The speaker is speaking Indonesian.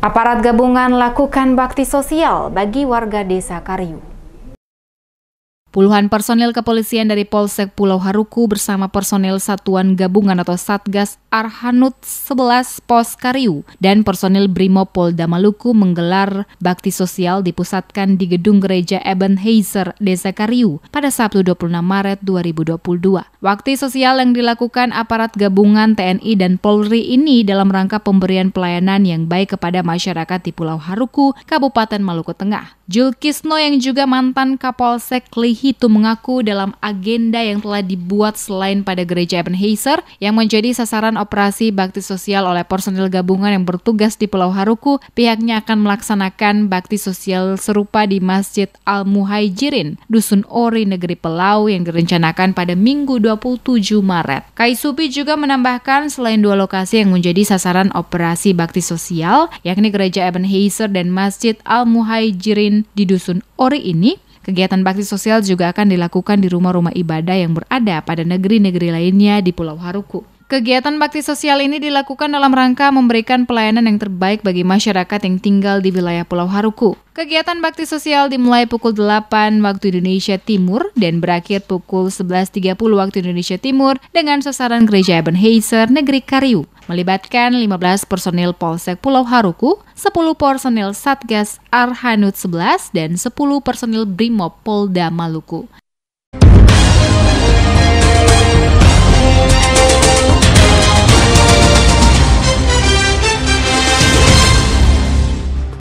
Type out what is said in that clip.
Aparat gabungan lakukan bakti sosial bagi warga desa Karyu. Puluhan personil kepolisian dari Polsek Pulau Haruku bersama personil Satuan Gabungan atau Satgas Arhanut 11 Pos Karyu dan personil Brimob Polda Maluku menggelar bakti sosial dipusatkan di gedung gereja Ebenezer Desa Karyu pada Sabtu 26 Maret 2022. Wakti sosial yang dilakukan aparat gabungan TNI dan Polri ini dalam rangka pemberian pelayanan yang baik kepada masyarakat di Pulau Haruku, Kabupaten Maluku Tengah. Julkisno yang juga mantan Kapolsek Lihitu mengaku dalam agenda yang telah dibuat selain pada gereja Ebenezer yang menjadi sasaran operasi bakti sosial oleh personil gabungan yang bertugas di Pulau Haruku, pihaknya akan melaksanakan bakti sosial serupa di Masjid Al-Muhajirin, Dusun Ori, Negeri Pelau yang direncanakan pada Minggu 27 Maret. Kaisupi juga menambahkan selain dua lokasi yang menjadi sasaran operasi bakti sosial, yakni Gereja Ebenezer dan Masjid Al-Muhajirin di Dusun Ori ini, Kegiatan bakti sosial juga akan dilakukan di rumah-rumah ibadah yang berada pada negeri-negeri lainnya di Pulau Haruku. Kegiatan bakti sosial ini dilakukan dalam rangka memberikan pelayanan yang terbaik bagi masyarakat yang tinggal di wilayah Pulau Haruku. Kegiatan bakti sosial dimulai pukul 8 waktu Indonesia Timur dan berakhir pukul 11.30 waktu Indonesia Timur dengan sasaran Gereja Ebenezer Negeri Kariu, melibatkan 15 personil Polsek Pulau Haruku, 10 personil Satgas Arhanud 11, dan 10 personil Brimob Polda Maluku.